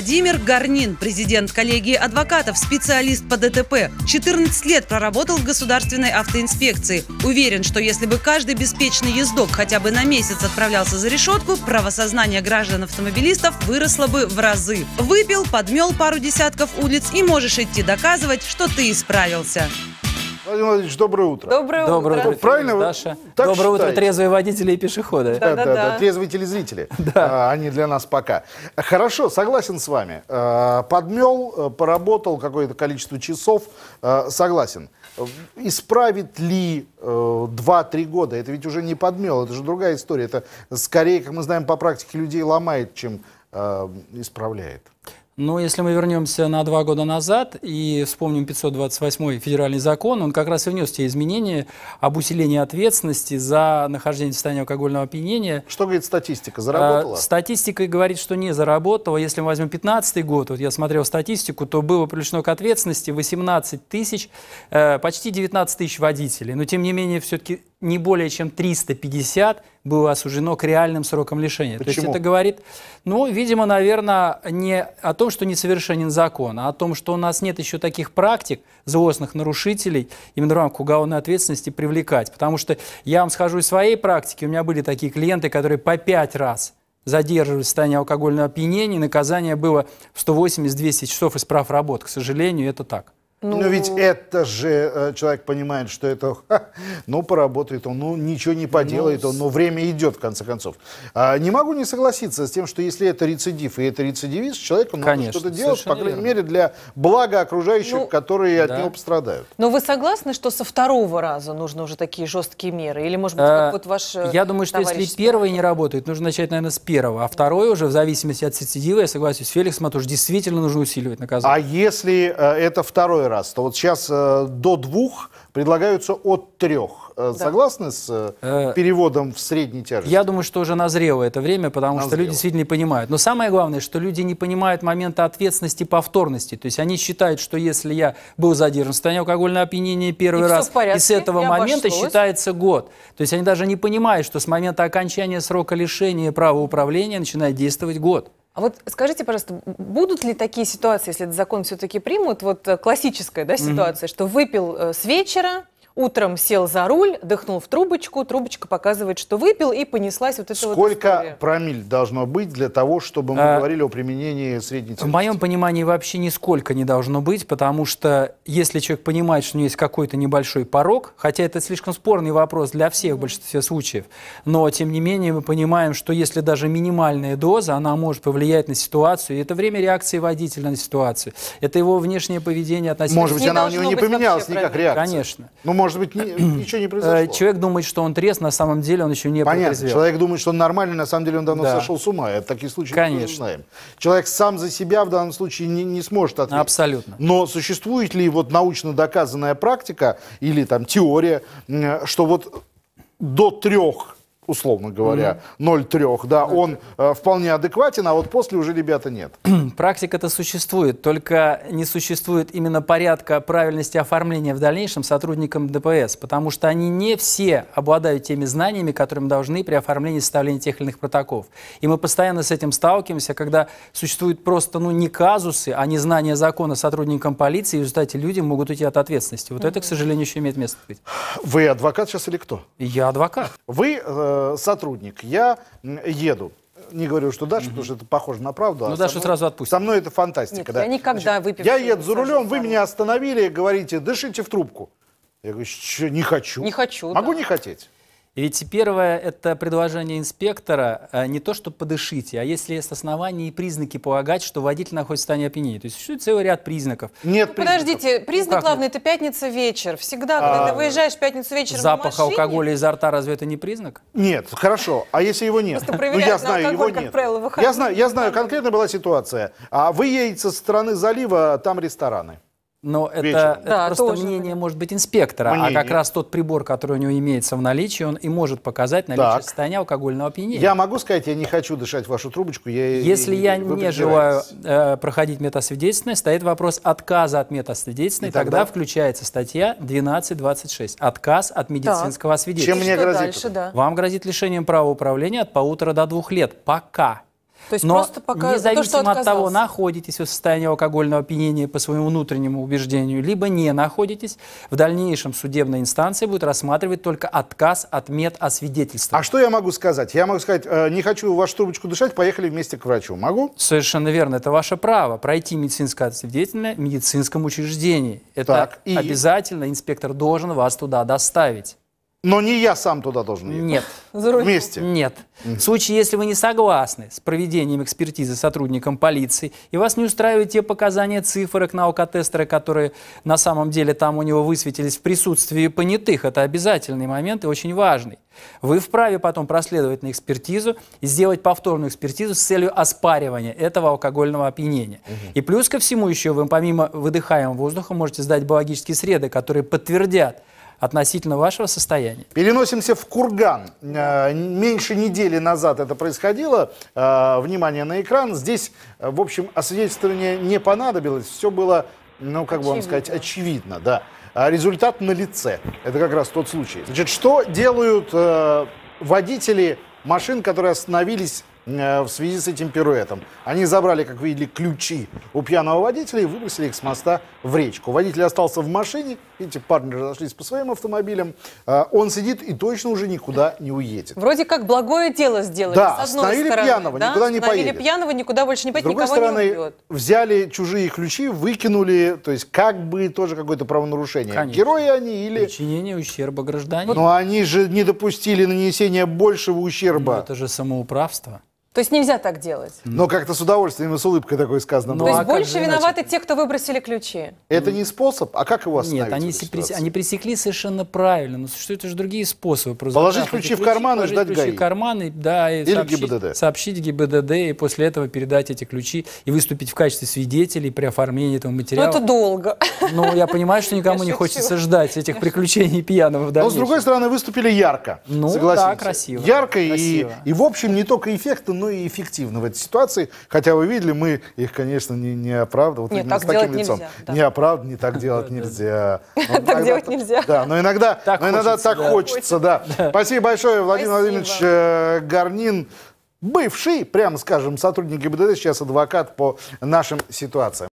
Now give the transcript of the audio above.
Владимир Горнин, президент коллегии адвокатов, специалист по ДТП. 14 лет проработал в государственной автоинспекции. Уверен, что если бы каждый беспечный ездок хотя бы на месяц отправлялся за решетку, правосознание граждан-автомобилистов выросло бы в разы. Выпил, подмел пару десятков улиц и можешь идти доказывать, что ты исправился. Владимир Владимирович, доброе утро. Доброе, доброе утро. утро. Правильно вы Даша. Так доброе считаете? утро, трезвые водители и пешеходы. Да, да, да. да. да. Трезвые телезрители. Да. А, они для нас пока. Хорошо, согласен с вами. А, подмел, э, поработал какое-то количество часов. А, согласен. Исправит ли 2-3 э, года? Это ведь уже не подмел, это же другая история. Это скорее, как мы знаем по практике, людей ломает, чем э, исправляет. Но если мы вернемся на два года назад и вспомним 528 федеральный закон, он как раз и внес те изменения об усилении ответственности за нахождение в состоянии алкогольного опьянения. Что говорит статистика? А, заработала? А, статистика говорит, что не заработала. Если мы возьмем 2015 год, вот я смотрел статистику, то было привлечено к ответственности 18 тысяч, э, почти 19 тысяч водителей. Но тем не менее, все-таки не более чем 350 было осуждено к реальным срокам лишения. Почему? То есть это говорит, ну, видимо, наверное, не о том, что несовершенен закон, а о том, что у нас нет еще таких практик злостных нарушителей именно в рамках уголовной ответственности привлекать. Потому что я вам схожу из своей практики, у меня были такие клиенты, которые по пять раз задерживали состоянии алкогольного опьянения, и наказание было в 180-200 часов из прав работ. К сожалению, это так. Ну, Но ведь это же э, человек понимает, что это, ха, ну, поработает он, ну, ничего не поделает ну, он, но время идет, в конце концов. А, не могу не согласиться с тем, что если это рецидив и это рецидивист, человеку надо что-то делать, по крайней верно. мере, для блага окружающих, ну, которые да. от него пострадают. Но вы согласны, что со второго раза нужно уже такие жесткие меры? Или, может быть, как а, вот ваш э, Я думаю, что если первый не работает, нужно начать, наверное, с первого, а второй уже, в зависимости от рецидива, я согласен с Феликсом, это а уже действительно нужно усиливать наказание. А если э, это второй раз, то вот сейчас э, до двух предлагаются от трех. Э, да. Согласны с э, э переводом в средний тяжести? Я думаю, что уже назрело это время, потому назрело. что люди действительно понимают. Но самое главное, что люди не понимают момента ответственности повторности. То есть они считают, что если я был задержан в состоянии алкогольного опьянения первый и раз, порядке, и с этого момента считается год. То есть они даже не понимают, что с момента окончания срока лишения права управления начинает действовать год. А вот скажите, пожалуйста, будут ли такие ситуации, если этот закон все-таки примут, вот э, классическая да, ситуация, угу. что выпил э, с вечера, Утром сел за руль, дыхнул в трубочку, трубочка показывает, что выпил, и понеслась вот эта Сколько вот история. промиль должно быть для того, чтобы мы а, говорили о применении средней В моем понимании вообще нисколько не должно быть, потому что если человек понимает, что у него есть какой-то небольшой порог, хотя это слишком спорный вопрос для всех в большинстве случаев, но тем не менее мы понимаем, что если даже минимальная доза, она может повлиять на ситуацию, и это время реакции водителя на ситуацию, это его внешнее поведение относительно... Может быть, не она у него не поменялась никак реакция. Конечно. Но ну, может быть, не, ничего не произошло. Э, человек думает, что он трезв, на самом деле он еще не Понятно. Протрезвел. Человек думает, что он нормальный, на самом деле он давно да. сошел с ума. Это такие случаи Конечно. мы знаем. Человек сам за себя в данном случае не, не сможет ответить. Абсолютно. Но существует ли вот научно доказанная практика или там теория, что вот до трех условно говоря, mm-hmm. 0,3, да, он э, вполне адекватен, а вот после уже, ребята, нет. Практика-то существует, только не существует именно порядка правильности оформления в дальнейшем сотрудникам ДПС, потому что они не все обладают теми знаниями, которыми должны при оформлении составления тех или иных протоколов. И мы постоянно с этим сталкиваемся, когда существуют просто, ну, не казусы, а незнание закона сотрудникам полиции, и в результате люди могут уйти от ответственности. Вот mm-hmm. это, к сожалению, еще имеет место быть. Вы адвокат сейчас или кто? Я адвокат. Вы э, Э, сотрудник, я еду. Не говорю, что Даша, mm-hmm. потому что это похоже на правду. Ну, а Дашу сразу отпустим. Со мной это фантастика. Нет, да. Я никогда выпиваю. Я еду за рулем, вы меня остановили, говорите, дышите в трубку. Я говорю, что не хочу. Не хочу. Могу да. не хотеть. Ведь первое – это предложение инспектора э, не то, что подышите, а если есть основания и признаки полагать, что водитель находится в состоянии опьянения. То есть существует целый ряд признаков. Нет ну, признаков. Подождите, ну, признак ну, главный – это пятница вечер. Всегда, а, когда ты а, выезжаешь в пятницу вечером Запах машине... алкоголя изо рта разве это не признак? Нет, хорошо. А если его нет? Просто ну, я знаю, его нет. Правило, я знаю, я знаю, конкретно была ситуация. А вы едете со стороны залива, там рестораны. Но это, Вечером. это просто тоже. мнение может быть инспектора, а мнение. а как раз тот прибор, который у него имеется в наличии, он и может показать наличие так. состояния алкогольного опьянения. Я могу сказать, я не хочу дышать вашу трубочку. Я, Если я, я не желаю э, проходить метасвидетельственность, стоит вопрос отказа от метасвидетельственной, тогда? тогда включается статья 12.26. Отказ от медицинского так. свидетельства. Чем мне грозит? Дальше, да. Вам грозит лишением права управления от полутора до двух лет. Пока то есть Но просто пока независимо то, от того, находитесь в состоянии алкогольного опьянения по своему внутреннему убеждению, либо не находитесь, в дальнейшем судебная инстанция будет рассматривать только отказ от мед освидетельства. А что я могу сказать? Я могу сказать, э, не хочу вашу трубочку дышать, поехали вместе к врачу. Могу? Совершенно верно. Это ваше право пройти медицинское освидетельное в медицинском учреждении. Это так, и... обязательно инспектор должен вас туда доставить. Но не я сам туда должен ехать. Нет. За руль? Вместе? Нет. В случае, если вы не согласны с проведением экспертизы сотрудником полиции, и вас не устраивают те показания цифрок на алкотестера, которые на самом деле там у него высветились в присутствии понятых, это обязательный момент и очень важный. Вы вправе потом проследовать на экспертизу и сделать повторную экспертизу с целью оспаривания этого алкогольного опьянения. Угу. И плюс ко всему еще вы помимо выдыхаемого воздуха можете сдать биологические среды, которые подтвердят, относительно вашего состояния. Переносимся в Курган. Э, меньше недели назад это происходило. Э, внимание на экран. Здесь, э, в общем, освидетельствование не понадобилось. Все было, ну, как очевидно. бы вам сказать, очевидно, да. А результат на лице. Это как раз тот случай. Значит, что делают водители машин, которые остановились Э, в связи с этим пируэтом. Они забрали, как видели, ключи у пьяного водителя и выбросили их с моста в речку. Водитель остался в машине, эти парни разошлись по своим автомобилям. Э, он сидит и точно уже никуда не уедет. Вроде как благое дело сделали. Да, с одной остановили стороны, пьяного, да? никуда не остановили поедет. пьяного, никуда больше не поедет, с другой никого стороны, не убьет. взяли чужие ключи, выкинули, то есть как бы тоже какое-то правонарушение. Конечно. Герои они или... Причинение ущерба гражданину. Но они же не допустили нанесения большего ущерба. Но ну, это же самоуправство. То есть нельзя так делать. Но как-то с удовольствием и с улыбкой такой сказано. Ну, То есть а больше виноваты те, кто выбросили ключи. Это не способ, а как его остановить? Нет, они, пресек, они пресекли совершенно правильно. Но существуют же другие способы. Просто положить ключи ключи в карман и ждать ключи ГАИ. в карман и, да, и Или сообщить, ГИБДД. сообщить ГИБДД и после этого передать эти ключи и выступить в качестве свидетелей при оформлении этого материала. Ну это долго. Но ну, я понимаю, что никому не хочется ждать этих приключений пьяного в Но с другой стороны выступили ярко. Ну да, красиво. Ярко И, в общем не только эффекты, ну и эффективны в этой ситуации. Хотя вы видели, мы их, конечно, не, не оправдываем. Вот Нет, ну, так с таким лицом. Нельзя, да. Не оправдываем, не так делать нельзя. Так делать нельзя. Да, но иногда так хочется, да. Спасибо большое, Владимир Владимирович э, Гарнин. Бывший, прямо скажем, сотрудник ГИБДД, сейчас адвокат по нашим ситуациям.